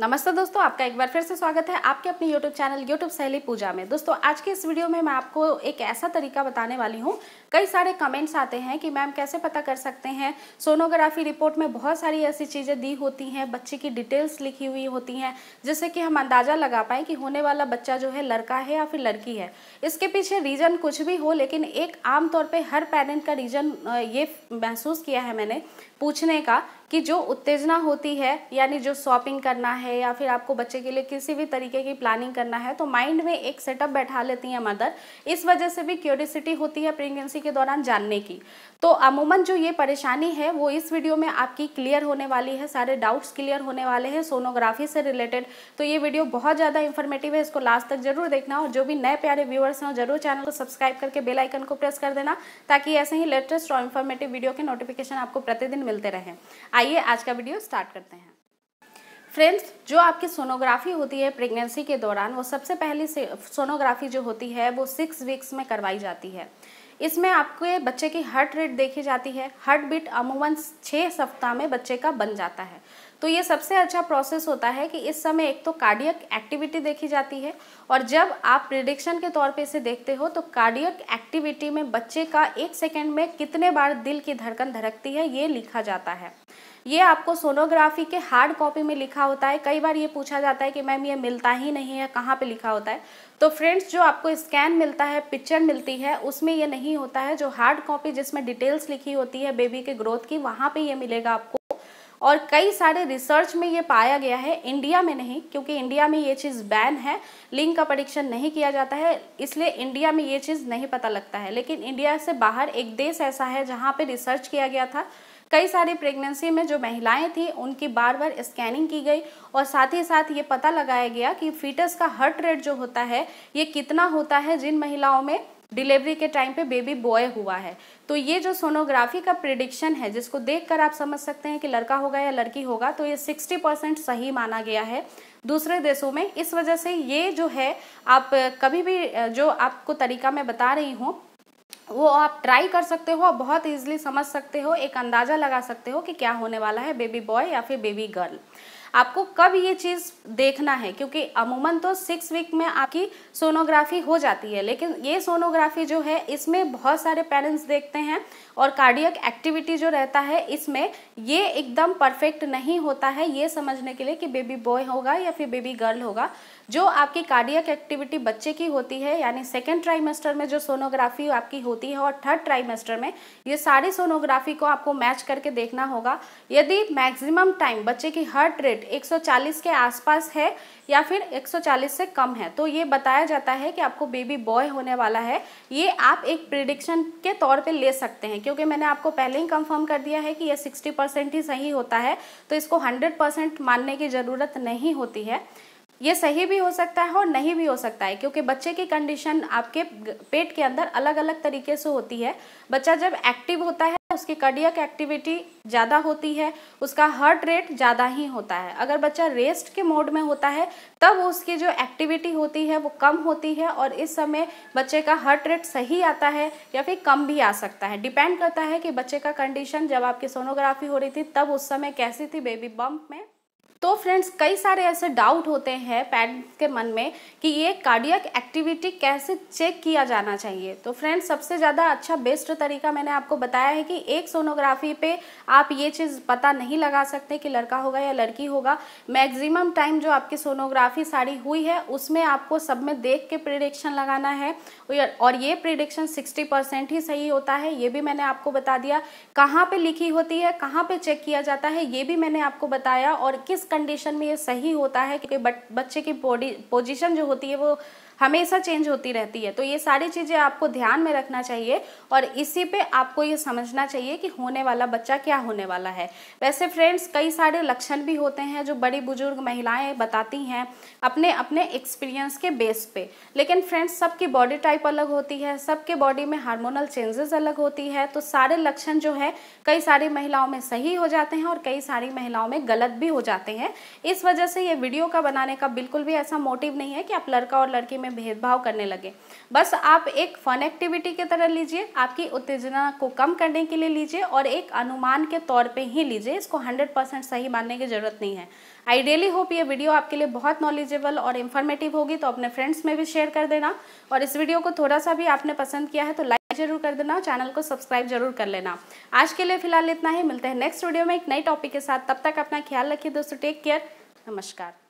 नमस्ते दोस्तों आपका एक बार फिर से स्वागत है आपके अपने YouTube चैनल YouTube सहेली पूजा में दोस्तों आज के इस वीडियो में मैं आपको एक ऐसा तरीका बताने वाली हूँ कई सारे कमेंट्स आते हैं कि मैम कैसे पता कर सकते हैं सोनोग्राफी रिपोर्ट में बहुत सारी ऐसी चीज़ें दी होती हैं बच्चे की डिटेल्स लिखी हुई होती हैं जिससे कि हम अंदाज़ा लगा पाएँ कि होने वाला बच्चा जो है लड़का है या फिर लड़की है इसके पीछे रीज़न कुछ भी हो लेकिन एक आमतौर पर हर पेरेंट का रीज़न ये महसूस किया है मैंने पूछने का कि जो उत्तेजना होती है यानी जो शॉपिंग करना है या फिर आपको बच्चे के लिए किसी भी तरीके की प्लानिंग करना है तो माइंड में एक सेटअप बैठा लेती हैं मदर इस वजह से भी क्यूरिसिटी होती है प्रेगनेंसी प्रेगनेंसी के दौरान जानने की तो अमूमन जो ये परेशानी है वो इस वीडियो में आपकी क्लियर होने वाली है सारे डाउट्स क्लियर होने वाले हैं सोनोग्राफी से रिलेटेड तो ये वीडियो बहुत ज़्यादा इन्फॉर्मेटिव है इसको लास्ट तक जरूर देखना और जो भी नए प्यारे व्यूअर्स हैं जरूर चैनल को सब्सक्राइब करके बेलाइकन को प्रेस कर देना ताकि ऐसे ही लेटेस्ट और इन्फॉर्मेटिव वीडियो के नोटिफिकेशन आपको प्रतिदिन मिलते रहें आइए आज का वीडियो स्टार्ट करते हैं फ्रेंड्स जो आपकी सोनोग्राफी होती है प्रेगनेंसी के दौरान वो सबसे पहली सोनोग्राफी जो होती है वो सिक्स वीक्स में करवाई जाती है इसमें आपके बच्चे की हार्ट रेट देखी जाती है हार्ट बीट अमूमन छः सप्ताह में बच्चे का बन जाता है तो ये सबसे अच्छा प्रोसेस होता है कि इस समय एक तो कार्डियक एक्टिविटी देखी जाती है और जब आप प्रिडिक्शन के तौर पे इसे देखते हो तो कार्डियक एक्टिविटी में बच्चे का एक सेकेंड में कितने बार दिल की धड़कन धड़कती है ये लिखा जाता है ये आपको सोनोग्राफी के हार्ड कॉपी में लिखा होता है कई बार ये पूछा जाता है कि मैम ये मिलता ही नहीं है कहाँ पे लिखा होता है तो फ्रेंड्स जो आपको स्कैन मिलता है पिक्चर मिलती है उसमें ये नहीं होता है जो हार्ड कॉपी जिसमें डिटेल्स लिखी होती है बेबी के ग्रोथ की वहाँ पर ये मिलेगा आपको और कई सारे रिसर्च में ये पाया गया है इंडिया में नहीं क्योंकि इंडिया में ये चीज़ बैन है लिंग का परीक्षण नहीं किया जाता है इसलिए इंडिया में ये चीज़ नहीं पता लगता है लेकिन इंडिया से बाहर एक देश ऐसा है जहाँ पे रिसर्च किया गया था कई सारी प्रेगनेंसी में जो महिलाएं थी उनकी बार बार स्कैनिंग की गई और साथ ही साथ ये पता लगाया गया कि फीटस का हार्ट रेट जो होता है ये कितना होता है जिन महिलाओं में डिलीवरी के टाइम पे बेबी बॉय हुआ है तो ये जो सोनोग्राफी का प्रिडिक्शन है जिसको देखकर आप समझ सकते हैं कि लड़का होगा या लड़की होगा तो ये 60 परसेंट सही माना गया है दूसरे देशों में इस वजह से ये जो है आप कभी भी जो आपको तरीका मैं बता रही हूँ वो आप ट्राई कर सकते हो और बहुत ईजिली समझ सकते हो एक अंदाज़ा लगा सकते हो कि क्या होने वाला है बेबी बॉय या फिर बेबी गर्ल आपको कब ये चीज़ देखना है क्योंकि अमूमन तो सिक्स वीक में आपकी सोनोग्राफी हो जाती है लेकिन ये सोनोग्राफी जो है इसमें बहुत सारे पेरेंट्स देखते हैं और कार्डियक एक्टिविटी जो रहता है इसमें ये एकदम परफेक्ट नहीं होता है ये समझने के लिए कि बेबी बॉय होगा या फिर बेबी गर्ल होगा जो आपकी कार्डियक एक्टिविटी बच्चे की होती है यानी सेकेंड ट्राइमेस्टर में जो सोनोग्राफी आपकी होती है और थर्ड ट्राइमेस्टर में ये सारी सोनोग्राफी को आपको मैच करके देखना होगा यदि मैक्सिमम टाइम बच्चे की हार्ट रेट 140 के आसपास है या फिर 140 से कम है तो ये बताया जाता है कि आपको बेबी बॉय होने वाला है ये आप एक प्रिडिक्शन के तौर पे ले सकते हैं क्योंकि मैंने आपको पहले ही कंफर्म कर दिया है कि ये 60 परसेंट ही सही होता है तो इसको 100 परसेंट मानने की ज़रूरत नहीं होती है ये सही भी हो सकता है और नहीं भी हो सकता है क्योंकि बच्चे की कंडीशन आपके पेट के अंदर अलग अलग तरीके से होती है बच्चा जब एक्टिव होता है उसकी कार्डियक एक्टिविटी ज़्यादा होती है उसका हार्ट रेट ज़्यादा ही होता है अगर बच्चा रेस्ट के मोड में होता है तब उसकी जो एक्टिविटी होती है वो कम होती है और इस समय बच्चे का हार्ट रेट सही आता है या फिर कम भी आ सकता है डिपेंड करता है कि बच्चे का कंडीशन जब आपकी सोनोग्राफी हो रही थी तब उस समय कैसी थी बेबी बम्प में तो फ्रेंड्स कई सारे ऐसे डाउट होते हैं पेरेंट्स के मन में कि ये कार्डियक एक्टिविटी कैसे चेक किया जाना चाहिए तो फ्रेंड्स सबसे ज़्यादा अच्छा बेस्ट तरीका मैंने आपको बताया है कि एक सोनोग्राफी पे आप ये चीज़ पता नहीं लगा सकते कि लड़का होगा या लड़की होगा मैक्सिमम टाइम जो आपकी सोनोग्राफी साड़ी हुई है उसमें आपको सब में देख के प्रिडिक्शन लगाना है और ये प्रिडिक्शन सिक्सटी परसेंट ही सही होता है ये भी मैंने आपको बता दिया कहाँ पर लिखी होती है कहाँ पर चेक किया जाता है ये भी मैंने आपको बताया और किस कंडीशन में ये सही होता है क्योंकि बच्चे की बॉडी पोजीशन जो होती है वो हमेशा चेंज होती रहती है तो ये सारी चीज़ें आपको ध्यान में रखना चाहिए और इसी पे आपको ये समझना चाहिए कि होने वाला बच्चा क्या होने वाला है वैसे फ्रेंड्स कई सारे लक्षण भी होते हैं जो बड़ी बुजुर्ग महिलाएं बताती हैं अपने अपने एक्सपीरियंस के बेस पे लेकिन फ्रेंड्स सबकी बॉडी टाइप अलग होती है सबके बॉडी में हार्मोनल चेंजेस अलग होती है तो सारे लक्षण जो है कई सारी महिलाओं में सही हो जाते हैं और कई सारी महिलाओं में गलत भी हो जाते हैं रही है इस वजह से ये वीडियो का बनाने का बिल्कुल भी ऐसा मोटिव नहीं है कि आप लड़का और लड़की में भेदभाव करने लगे बस आप एक फन एक्टिविटी की तरह लीजिए आपकी उत्तेजना को कम करने के लिए लीजिए और एक अनुमान के तौर पर ही लीजिए इसको हंड्रेड सही मानने की ज़रूरत नहीं है आई डेली होप ये वीडियो आपके लिए बहुत नॉलेजेबल और इन्फॉर्मेटिव होगी तो अपने फ्रेंड्स में भी शेयर कर देना और इस वीडियो को थोड़ा सा भी आपने पसंद किया है तो लाइक जरूर कर देना चैनल को सब्सक्राइब जरूर कर लेना आज के लिए फिलहाल इतना ही मिलते हैं नेक्स्ट वीडियो में एक नई टॉपिक के साथ तब तक अपना ख्याल रखिए दोस्तों टेक केयर नमस्कार